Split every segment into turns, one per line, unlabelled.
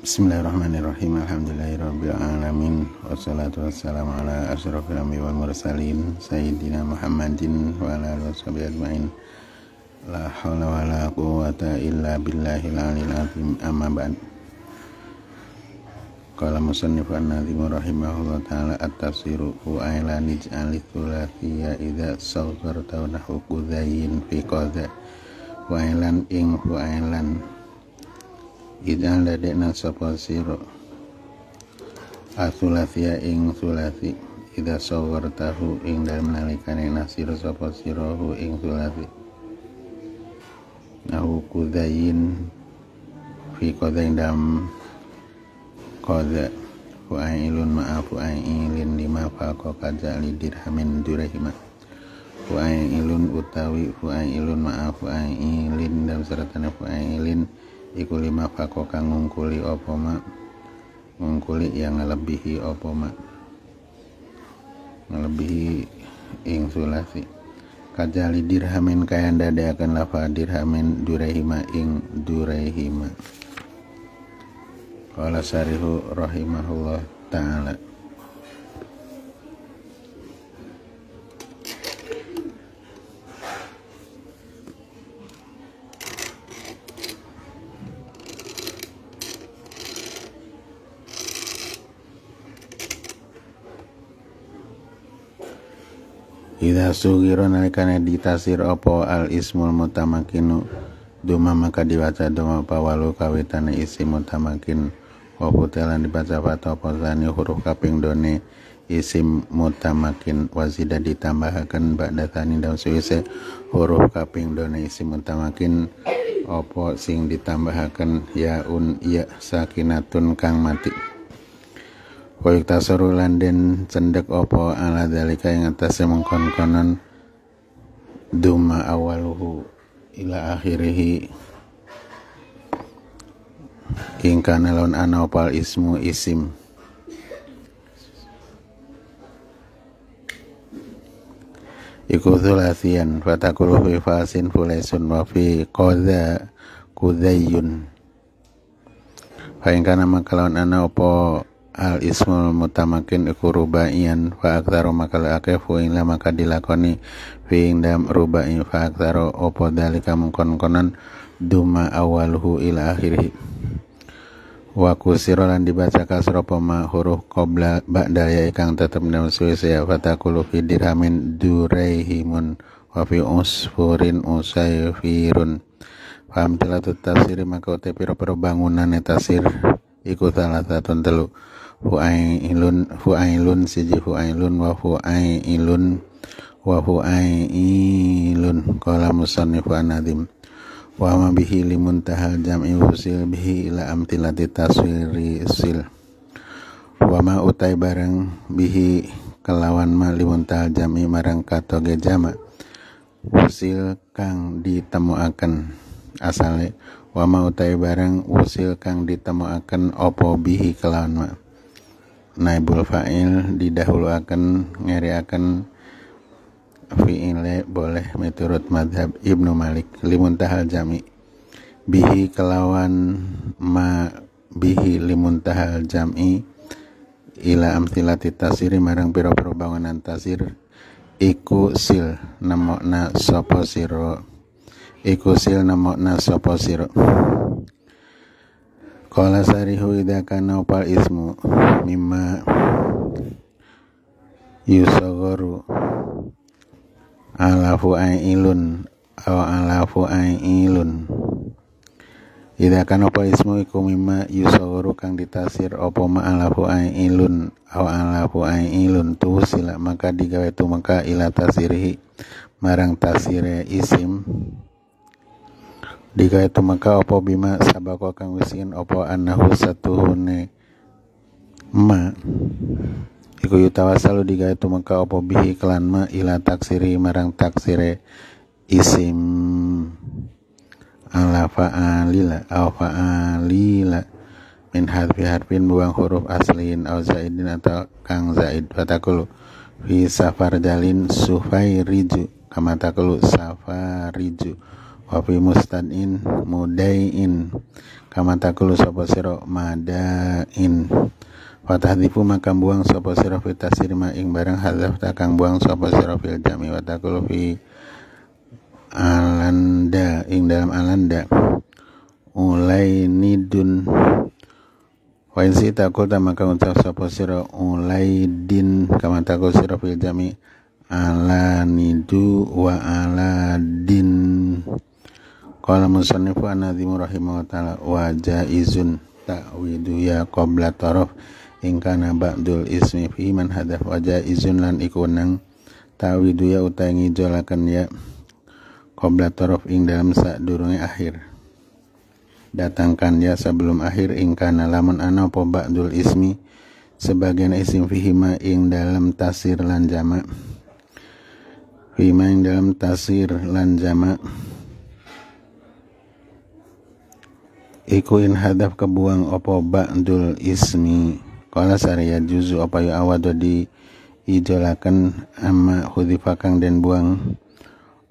Bismillahirrahmanirrahim Alhamdulillahirrahmanirrahim Wassalatu wassalamu ala asyrafil anbiya wal mursalin Sayyidina Muhammadin wa ala washabihi ajma'in La haula wa la quwata illa billahil aliyil azim amma ba'd Qala musannifu an-nazim rahimahullah ta'ala at-tafsiru wa ila nij'ali thulathiyya idza sawtar wa fi qadha wa ilan ing wa idan ladek nasapa siro Asulasiya ing sulasi ida tahu ing dalam nalikane nasir sapa hu ing sulasi nahu kudayin fi kodain dalam koda fu'ailun ma'a ilin lima faqa kaza li dirhamin durahima ilun utawi fu'ailun ma'a fu'ailin dalam sertana ilin iku lima fako kang ngungkuli opo mak ngungkuli yang ngelebihi opo mak ngelebihi ing sulasi kajali dirhamin kaya akan lafa dirhamin durehima ing durehima kala sarihu rahimahullah ta'ala Idza sughira nalikane ditasir opo al ismul mutamakinu duma maka diwaca duma pawalu kawitane isi mutamakin opo telan dibaca fata opo zani huruf kaping done isim mutamakin wazida ditambahakan ba'da tani dan suwise huruf kaping done isi mutamakin opo sing ditambahaken yaun ya sakinatun kang mati Koyuk yuktasaru lan cendek opo ala dalika yang atasnya mengkon-konon duma awaluhu ila akhirihi ingka kana lawan ana opal ismu isim Iku sulasian fatakulu fi fasin fulesun wa fi koda kudayun Fain nama makalawan ana opo al ismul mutamakin iku rubaian fa aktsaru makal akefu ing lama dilakoni fi ing dam rubai fa aktsaru opo dalika mungkon duma awalhu ila akhirih wa kusira lan dibaca kasra poma huruf qabla ba'da ya ikang tetep dalam suwise ya fatakulu fi dirhamin duraihimun wa fi usfurin usayfirun Faham telah tafsir maka utai piro-piro bangunan tasir ikut salah satu telu huai ilun huai ilun siji huai ilun wa huai ilun wa huai ilun huailun qala musannifu anadim wa ma bihi limuntahal jam'i husil bihi ila amtilati taswiri sil wa ma utai bareng bihi kelawan ma limuntahal jam'i marang katoge jama usil kang ditemuaken asale wa ma utai bareng usil kang ditemuaken opo bihi kelawan ma naibul fa'il didahuluakan ngeriakan fi'ile boleh miturut madhab Ibnu Malik limun limuntahal jami bihi kelawan ma bihi limun limuntahal jami ila amtilati tasiri marang piro perubangunan tasir iku sil namokna sopo siro iku sil namokna sopo siro Qala sarihu idza kana upal ismu mimma Yusogoru alafu ailun aw alafu ailun Idza kana upal ismu iku mimma Yusogoru kang ditasir opo ma alafu ailun atau alafu ailun tuh sila maka digawe tu maka ila tasirihi marang tasire isim itu maka opo bima sabako kang wisin opo anahu satu hune ma Iku dika itu maka opo bihi kelan ma ila taksiri marang taksire isim ala fa'alila au fa'alila min harfi harfin buang huruf aslin au zaidin atau kang zaid fatakulu fi safar jalin riju kama safar riju wafi mustadin mudaiin kama takulu sapa sira madain wa tahdifu maka buang sapa sira fi tasir ma ing barang hadzaf takang buang sapa sira fil jami wa takulu fi alanda ing dalam alanda ulai nidun wa in sita kulta maka ucap sapa sira ulai din kama takulu sira fil jami ala nidu wa ala din Qala musannifu an-nadhimu rahimahu ta'ala wa izun ta'widu ya qabla taraf ing ba'dul ismi fi man hadaf wa izun lan ikunang nang ta'widu ya utangi jolakan ya qabla taraf ing dalam durungnya akhir datangkan ya sebelum akhir ingkana kana lamun ana apa ba'dul ismi sebagian isim fihima ing dalam tasir lan jama' fihima ing dalam tasir lan jama' iku in hadaf kebuang opo ba'dul ismi kala saria juzu opo yu ya awado di ijolakan ama hudifakang dan den buang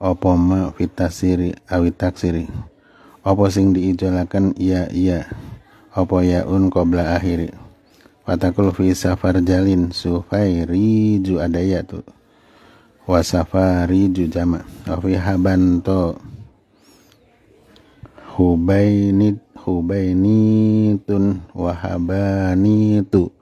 opo ma fitasiri awi taksiri opo sing di diijolakan iya iya opo yaun kobla akhiri Fatakul fi safar jalin sufairi ju adaya tu wa safari ju jama wa fi habanto hubainit khubainitun wahabanitun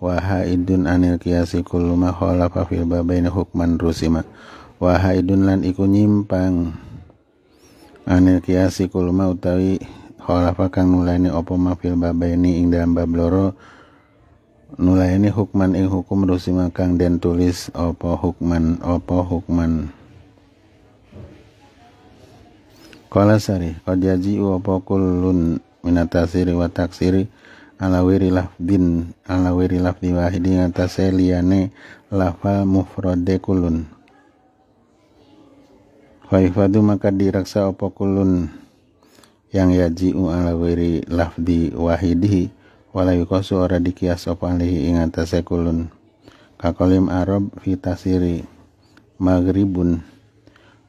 wahaidun anil kiasi kullu ma khalafa fil hukman rusima wahaidun lan iku nyimpang anil kiasi utawi khalafa kang nulaini opo ma fil babaini ing dalam bab loro nulaini hukman ing hukum rusima kang den tulis opo hukman opo hukman Kala sari qad yaji'u apa kullun minatasiri wa taksiri ala wiri lafdin ala wiri lafdi wahidi ngatase liyane lafa mufrode kulun Khaifadu maka diraksa apa kulun yang yaji'u ala wiri lafdi wahidi walau kosu ora dikias apa alihi ingatase kulun Kakolim Arab fitasiri magribun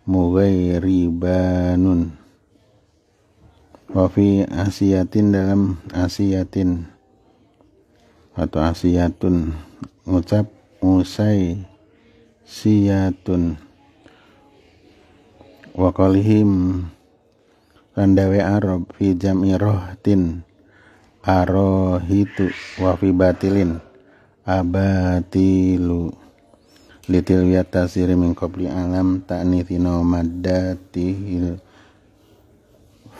banun, wafi asiatin dalam asiatin atau asiyatun ucap usai siyatun wakalihim landawe arob fi jam'i rohtin arohitu wafi batilin abatilu litil yatasiri min kopli alam tak ta'nithina maddatihil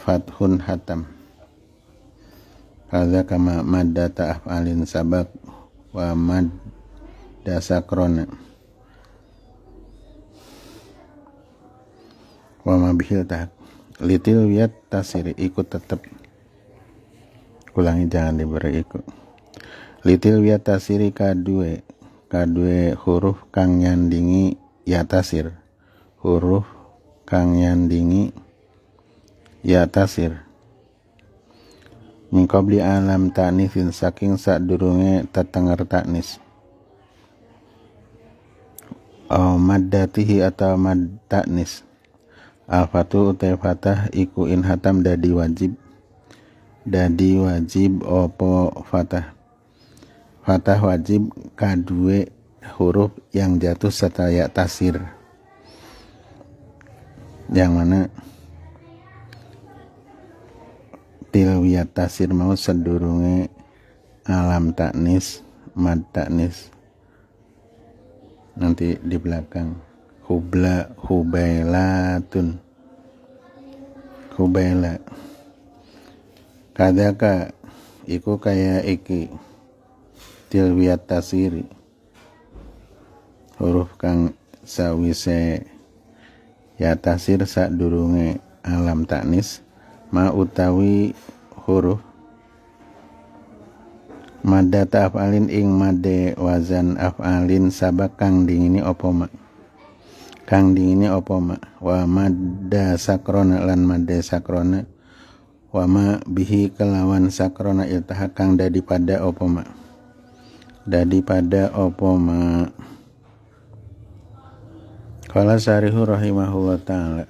fathun hatam hadza kama madda ta'afalin sabak wa mad dasakrona wa mabihil tahak litil yata tasiri ikut tetap ulangi jangan diberi ikut litil yata tasiri kadue kadue huruf kang nyandingi ya tasir huruf kang nyandingi ya tasir mengkobli alam taknisin saking sak durunge tetenger taknis oh, maddatihi atau mad taknis alfatu utai fatah iku in hatam dadi wajib dadi wajib opo fatah fathah wajib kadue huruf yang jatuh ya tasir yang mana tilwiyat tasir mau sedurunge alam taknis mad taknis nanti di belakang hubla hubailatun hubaila kadaka iku kaya iki tilwiyat tasiri huruf kang sawise ya tasir durunge alam taknis ma utawi huruf Mada afalin ing made wazan afalin sabak kang dingini opo ma kang dingini opo ma wa mada sakrona lan made sakrona wa ma bihi kelawan sakrona iltaha kang dadi pada opo daripada opo ma Kala sarihu rahimahullah ta'ala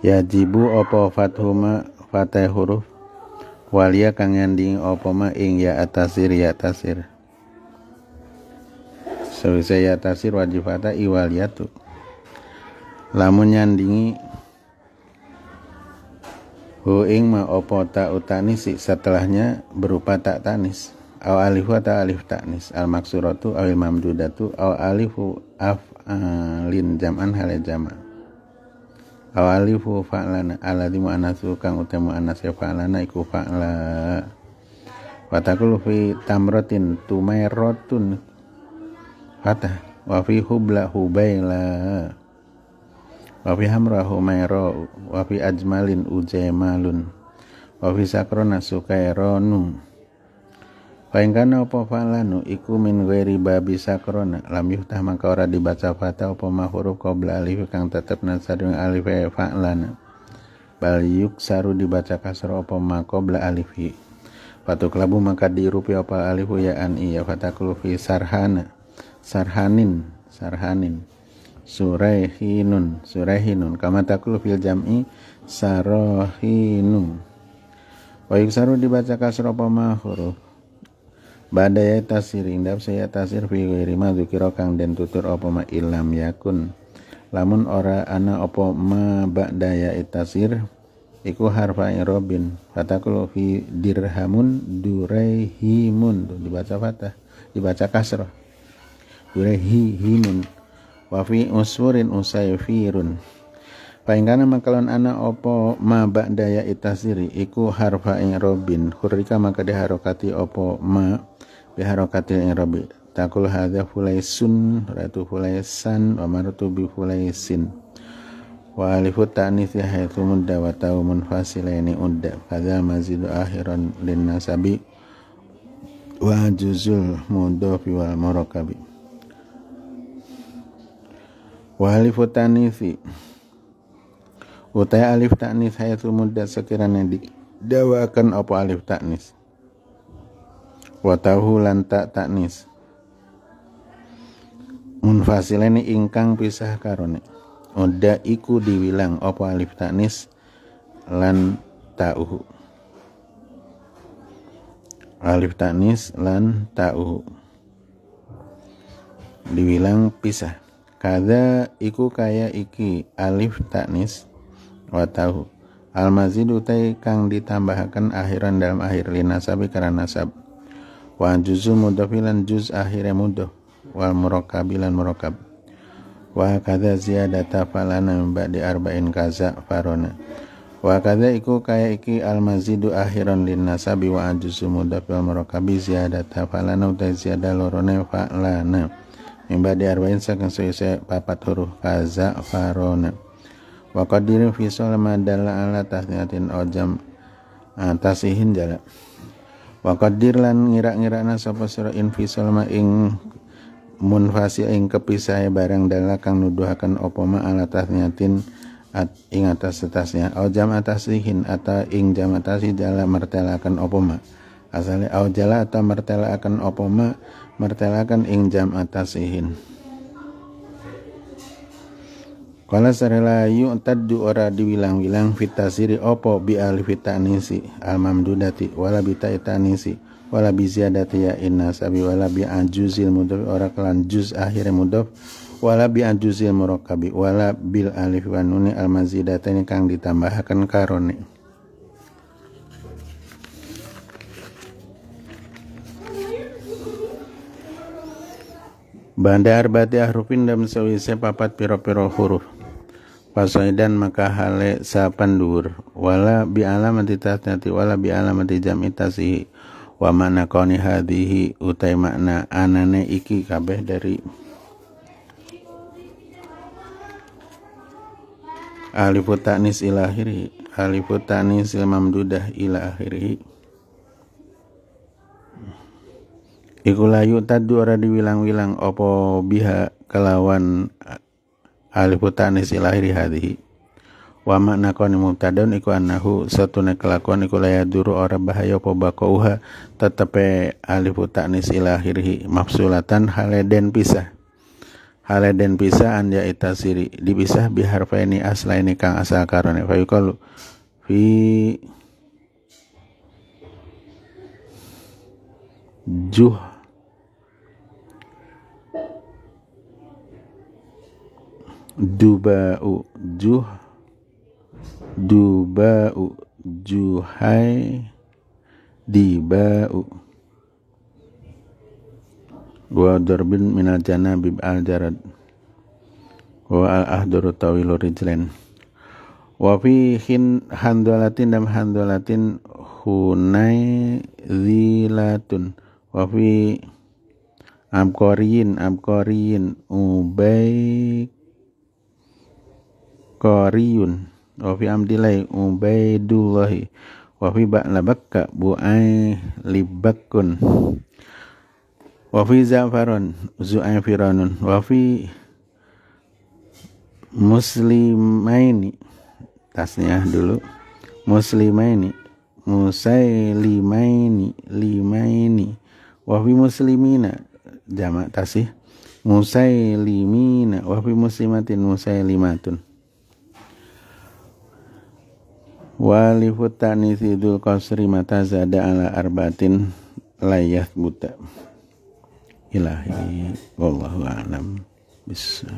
Yajibu opo fathuma fatah huruf Walia kang yanding opo ma ing ya atasir ya tasir ya atasir wajib fatah ya tu Lamun nyandingi hu ing ma opo ta si setelahnya berupa tak tanis aw alifu ta alif taknis al maksuratu awil mamdudatu aw alifu af lin jam'an hale jama' aw alifu fa'lana alladhi mu'anatsu kang utamu anasya fa'lana iku fa'la wa taqulu fi tamratin tumairatun fatah wa fi hubla hubaila wafi hamra hamrahu wafi ajmalin ujamalun wafi sakrona sukaironu Fa ingkana falanu iku min gweri babi sakrona lam yuhtah maka ora dibaca fata opo ma alifi alif kang tetep nasadung alif e fa'lan bal yuk saru dibaca kasro opo ma alifi Fatu kelabu maka dirupi opo alifu ya an iya Fataku fi sarhana sarhanin sarhanin surahinun surahinun kama taklu fil jam'i sarahinu wa yusaru dibaca kasro ma huruf badaya tasir indap saya tasir fi ghairi ma dzikra kang den tutur apa ma ilam yakun lamun ora ana apa ma badaya tasir iku harfa robin fatakulu fi dirhamun durehimun dibaca fatah dibaca kasroh himun wa fi usfurin usaifirun Paingkana makalon ana opo ma ba'daya itasiri iku harfa ing robin hurrika maka diharokati opo ma biharokati ing Robin. takul hadza fulaisun ratu fulaisan wa marutu bi fulaisin wa alifu ta'nis ya haitsu mudda wa tau ini udda kadza mazidu akhiran lin nasabi wa juzul fi wal murakabi wa halifu tanisi utai alif taknis haitsu sumudda sekiranya Dawakan apa alif taknis wa tahu lan tak taknis munfasilani ingkang pisah karone Oda iku diwilang apa alif taknis lan tauhu alif taknis lan tauhu diwilang pisah kada iku kaya iki alif taknis wa tahu al mazid utai kang ditambahkan akhiran dalam akhir sabi karena nasab wa juzu mudafilan juz akhirnya mudah wal murakabilan murakab wa kada ziyadata falana ba'di arba'in kaza farona wa kada iku kaya iki al mazidu akhiran li nasabi wa juzu mudafil murakabi ziyadata falana utai rone lorone falana Mimba di arba'in saking suise papat huruf kaza farona. Wa qadirin fi dala ala nyatin ojam atasihin ah, jala. Wa qadir lan ngira-ngirana sapa sira infisal ma ing munfasi ing kepisah barang dala kang nuduhaken apa ma ala nyatin at ing atas atasnya. Ojam atasihin ata ing jam atasi jala martela akan opoma. asale au jala ata akan opoma martelakan ing jam atas ihin Kala sarela yu'taddu ora diwilang-wilang fita siri opo bi alifita nisi almamdudati wala bita ita ta'nisi wala bi ziyadati ya inna sabi wala bi ajuzil mudof ora kelan juz akhir mudof wala bi ajuzil murokabi wala bil alif wanuni almazidatani kang ditambahkan karoni Bandar arbati ahrufin dan sewise papat piro-piro huruf. pasoidan maka hale sapan dur. Wala bi alamati tasnati wala bi alamati jam'i Wa makna koni hadihi utai makna anane iki kabeh dari Alifu taknis ilahiri Alifu taknis ilmamdudah ilahiri iku layu tadu ora diwilang-wilang opo biha kelawan eh, alif tanis ilahiri hadhihi wa makna koni mubtadaun iku satu satune kelakuan iku laya duru ora bahaya bako bakauha tetepe alifu tanis ilahiri mafsulatan haleden pisah haleden pisah anja ya itasiri dipisah bihar faini aslaini kang asal karone fayu kalu fi juh Dubau Juh Dubau Juhai Dibau Wa darbin minajana bib al jarad Wa al ahdaru tawilu rijlen Wa fi hin handolatin dam handolatin Hunai zilatun Wa fi amkoriin amkoriin Ubaik qariyun wa fi amdilai ubaidullah wa fi ba'labakka bu'ai libakun, wa fi zafaron zu'afiranun wa fi muslimaini tasnya dulu muslimaini musailimaini limaini wa fi muslimina jama tasih musailimina wa fi muslimatin musailimatun wali hutani sidul qasri mata zada ala arbatin layat buta ilahi wallahu alam bisa